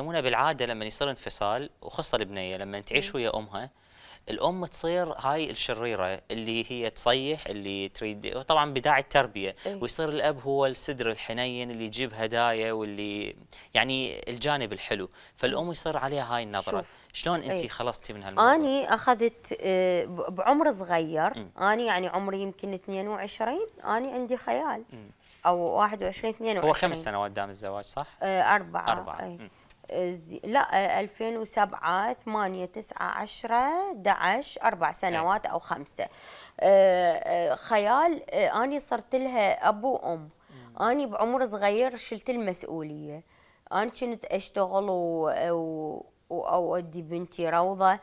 يسمونها بالعاده لما يصير انفصال وخاصه البنيه لما تعيش ويا امها الام تصير هاي الشريره اللي هي تصيح اللي تريد طبعا بداعي التربيه أيه. ويصير الاب هو السدر الحنين اللي يجيب هدايا واللي يعني الجانب الحلو فالام يصير عليها هاي النظره شوف. شلون انت أيه. خلصتي من هالموضوع اني اخذت آه، بعمر صغير اني يعني عمري يمكن 22 اني عندي خيال او 21 22 هو خمس سنوات دام الزواج صح آه، أربعة أربعة أيه؟ لا 2007 8 9 10 11 اربع سنوات او خمسه أه، أه، خيال أه، اني صرت لها اب وام اني بعمر صغير شلت المسؤوليه انا كنت اشتغل و... و... واودي بنتي روضه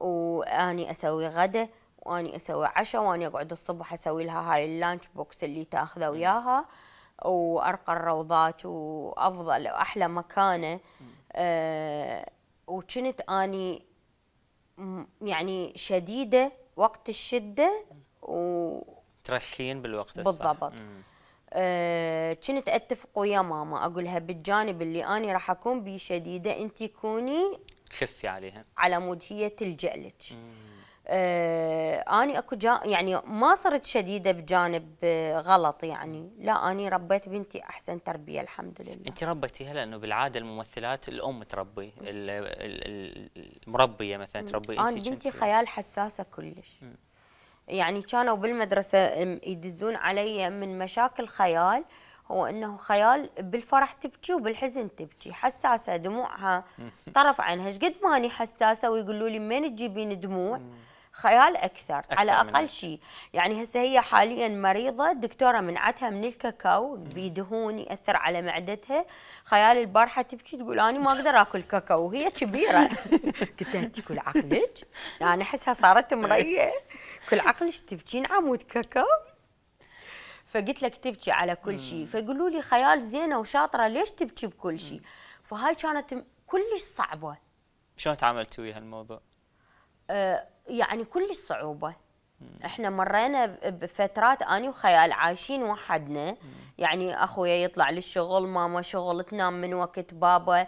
واني اسوي غدا واني اسوي عشاء واني اقعد الصبح اسوي لها هاي اللانش بوكس اللي تاخذه وياها وارقى الروضات وافضل واحلى مكانه آه وكنت اني يعني شديده وقت الشده و ترشين بالوقت الصح بالضبط آه كنت اتفق ويا ماما اقولها بالجانب اللي انا راح اكون بيه شديده انت كوني خفي عليها على مود هي تلجا لك آه، اني اكو جا يعني ما صرت شديده بجانب آه، غلط يعني لا اني ربيت بنتي احسن تربيه الحمد لله انت ربيتيها لانه بالعاده الممثلات الام تربي المربيه مثلا تربي انت انا بنتي خيال حساسه كلش يعني كانوا بالمدرسه يدزون علي من مشاكل خيال هو انه خيال بالفرح تبكي وبالحزن تبكي حساسه دموعها طرف عنها ايش قد ما اني حساسه ويقولوا لي منين تجيبين دموع خيال اكثر, أكثر على اقل شيء يعني هسه هي حاليا مريضه الدكتوره منعتها من الكاكاو بدهون ياثر على معدتها خيال البارحه تبكي تقول انا ما اقدر اكل كاكاو وهي كبيره قلت لها انت كل عقلك انا يعني احسها صارت مريه كل عقلك تبكين عمود كاكاو فقلت لك تبكي على كل شيء فيقولوا لي خيال زينه وشاطره ليش تبكي بكل شيء فهاي كانت كلش صعبه شلون تعاملتي ويا هالموضوع أه يعني كلش صعوبه احنا مرينا بفترات اني وخيال عايشين وحدنا يعني اخويا يطلع للشغل ماما شغل تنام من وقت بابا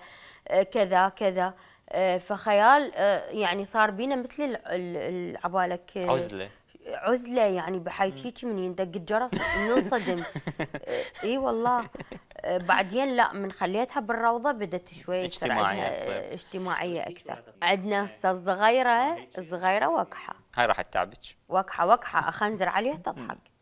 آه، كذا كذا آه، فخيال آه، يعني صار بينا مثل العبالك عزله عزله يعني بحيث هيك من يندق الجرس ننصدم اي والله بعدين لا من خليتها بالروضه بدت شوي اجتماعيه آه، اجتماعيه اكثر عندنا هسه الصغيره صغيره وكحه هاي راح تعبك وكحه وكحه اخنزر عليها تضحك